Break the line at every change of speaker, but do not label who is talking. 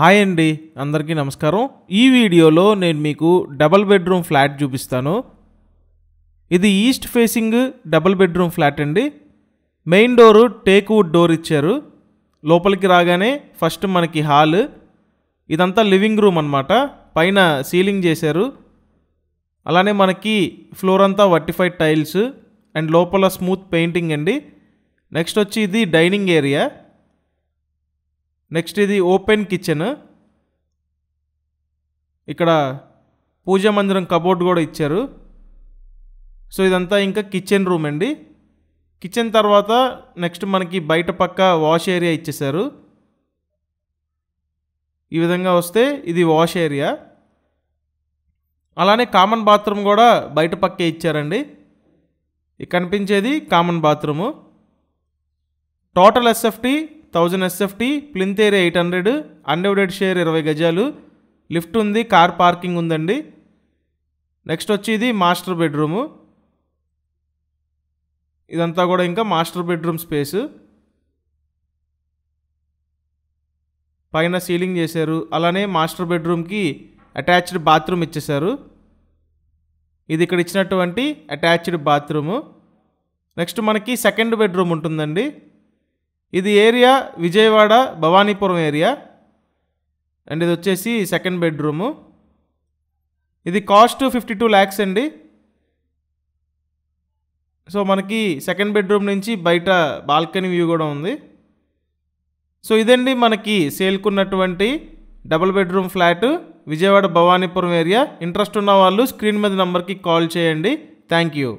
hi అండి అందరికీ నమస్కారం ఈ వీడియోలో నేను మీకు డబల్ బెడ్రూమ్ ఫ్లాట్ చూపిస్తాను ఇది east facing double bedroom flat అండి మెయిన్ డోరు టేక్వుడ్ డోర్ ఇచ్చారు లోపలికి రాగానే ఫస్ట్ మనకి హాల్ ఇదంతా లివింగ్ రూమ్ అనమాట పైన సీలింగ్ చేశారు అలానే మనకి ఫ్లోర్ అంతా వర్టిఫైడ్ టైల్స్ అండ్ లోపల స్మూత్ పెయింటింగ్ అండి నెక్స్ట్ వచ్చి ఇది డైనింగ్ ఏరియా నెక్స్ట్ ఇది ఓపెన్ కిచెన్ ఇక్కడ పూజా మందిరం కబోర్డ్ కూడా ఇచ్చారు సో ఇదంతా ఇంకా కిచెన్ రూమ్ అండి కిచెన్ తర్వాత నెక్స్ట్ మనకి బయట పక్క వాష్ ఏరియా ఇచ్చేశారు ఈ విధంగా వస్తే ఇది వాష్ ఏరియా అలానే కామన్ బాత్రూమ్ కూడా బయట పక్కే ఇచ్చారండి కనిపించేది common bathroom total SFT thousand SFT plinth area eight hundred undivided share ఇరవై గజాలు లిఫ్ట్ ఉంది కార్ పార్కింగ్ ఉందండి నెక్స్ట్ వచ్చి ఇది మాస్టర్ బెడ్రూము ఇదంతా కూడా ఇంకా మాస్టర్ బెడ్రూమ్ స్పేసు పైన సీలింగ్ చేశారు అలానే మాస్టర్ బెడ్రూమ్కి అటాచ్డ్ బాత్రూమ్ ఇచ్చేశారు ఇది ఇక్కడ ఇచ్చినటువంటి అటాచ్డ్ బాత్రూము నెక్స్ట్ మనకి సెకండ్ బెడ్రూమ్ ఉంటుందండి ఇది area Vijayawada Bhavanipuram area and ఇది వచ్చేసి సెకండ్ బెడ్రూము ఇది కాస్ట్ ఫిఫ్టీ టూ ల్యాక్స్ అండి సో మనకి సెకండ్ బెడ్రూమ్ నుంచి బయట బాల్కనీ వ్యూ కూడా ఉంది సో ఇదండి మనకి సేల్కున్నటువంటి double bedroom flat Vijayawada Bhavanipuram area interest ఉన్న వాళ్ళు స్క్రీన్ మీద నెంబర్కి కాల్ చేయండి థ్యాంక్ యూ